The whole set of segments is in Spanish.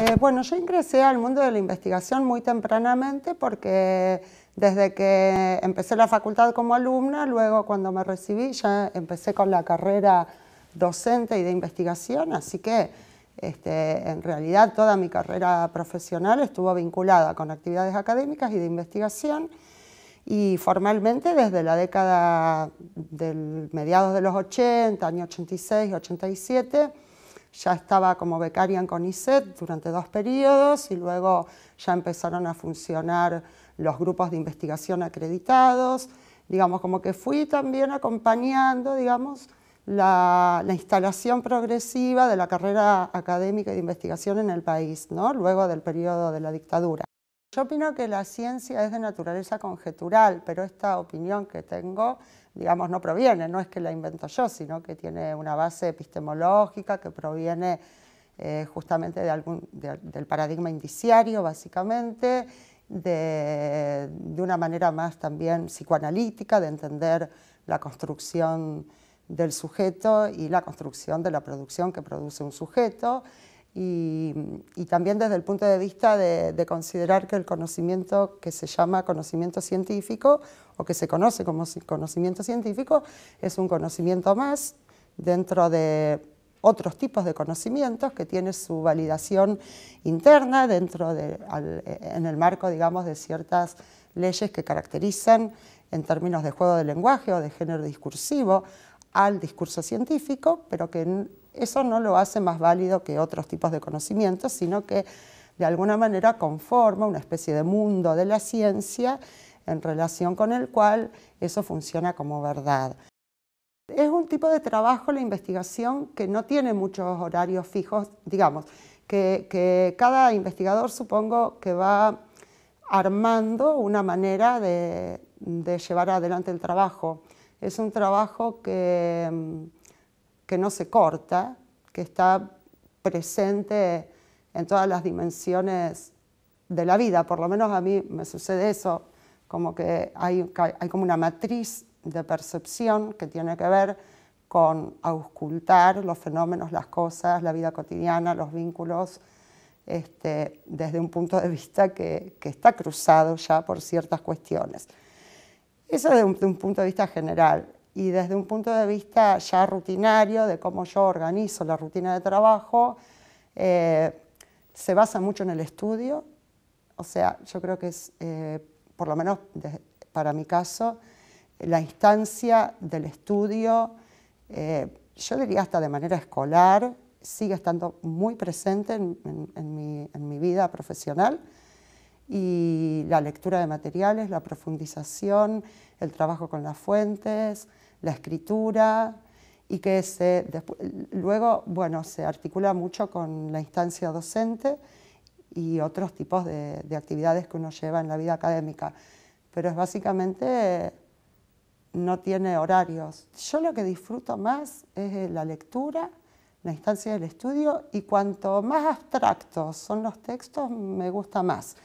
Eh, bueno, yo ingresé al mundo de la investigación muy tempranamente porque desde que empecé la facultad como alumna, luego cuando me recibí ya empecé con la carrera docente y de investigación, así que este, en realidad toda mi carrera profesional estuvo vinculada con actividades académicas y de investigación y formalmente desde la década del mediados de los 80, año 86, 87, ya estaba como becaria en CONICET durante dos periodos y luego ya empezaron a funcionar los grupos de investigación acreditados, digamos, como que fui también acompañando, digamos, la, instalación progresiva de la carrera académica de investigación en el país, ¿no? luego del periodo de la dictadura. Yo opino que la ciencia es de naturaleza conjetural, pero esta opinión que tengo, digamos, no proviene, no es que la invento yo, sino que tiene una base epistemológica que proviene eh, justamente de algún, del paradigma indiciario, básicamente, de, de, una manera más también psicoanalítica, de entender la construcción del sujeto y la construcción de la producción que produce un sujeto y, también desde el punto de vista de, considerar que el conocimiento que se llama conocimiento científico o que se conoce como conocimiento científico es un conocimiento más dentro de otros tipos de conocimientos que tiene su validación interna dentro de, e, en el marco, digamos, de ciertas leyes que caracterizan en términos de juego de lenguaje o de género discursivo al discurso científico, pero que eso no lo hace más válido que otros tipos de conocimientos, sino que de alguna manera conforma una especie de mundo de la ciencia en relación con el cual eso funciona como verdad. Es un tipo de trabajo la investigación que no tiene muchos horarios fijos, digamos, que, cada investigador supongo que va armando una manera de llevar adelante el trabajo. Es un trabajo que mm, que no se corta, que está presente en todas las dimensiones de la vida. Por lo menos a mí me sucede eso, como que hay, como una matriz de percepción que tiene que ver con auscultar los fenómenos, las cosas, la vida cotidiana, los vínculos, este, desde un punto de vista que, está cruzado ya por ciertas cuestiones. Eso es de un punto de vista general y desde un punto de vista ya rutinario de cómo yo organizo la rutina de trabajo, eh, se basa mucho en el estudio, o sea, yo creo que es, eh, por lo menos para mi caso, la instancia del estudio, eh, yo diría hasta de manera escolar, sigue estando muy presente en mi vida profesional y la lectura de materiales, la profundización, el trabajo con las fuentes, la escritura y que se, luego bueno, se articula mucho con la instancia docente y otros tipos de, de, actividades que uno lleva en la vida académica. Pero es básicamente no tiene horarios. Yo lo que disfruto más es eh, la lectura, la instancia del estudio y cuanto más abstractos son los textos, me gusta más.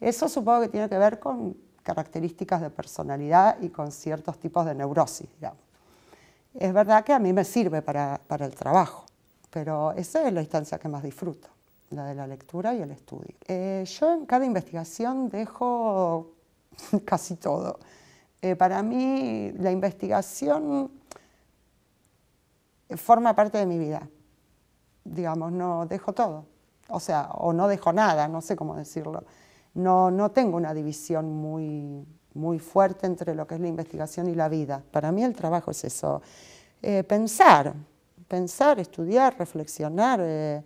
Eso supongo que tiene que ver con características de personalidad y con ciertos tipos de neurosis, digamos. Es verdad que a mí me sirve para, el trabajo, pero esa es la instancia que más disfruto, la de la lectura y el estudio. Eh, yo en cada investigación dejo casi todo. Eh, para mí la investigación forma parte de mi vida, digamos, no dejo todo, o sea, o no dejo nada, no sé cómo decirlo. No, tengo una división muy, fuerte entre lo que es la investigación y la vida. Para mí el trabajo es eso, eh, pensar, pensar, estudiar, reflexionar, eh,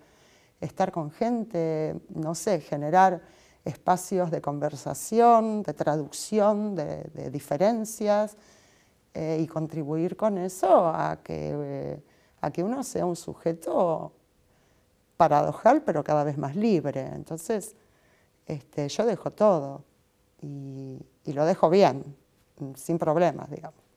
estar con gente, no sé, generar espacios de conversación, de traducción, de, diferencias eh, y contribuir con eso a que, a que uno sea un sujeto paradojal pero cada vez más libre. Entonces, este, yo dejo todo y, y lo dejo bien, sin problemas, digamos.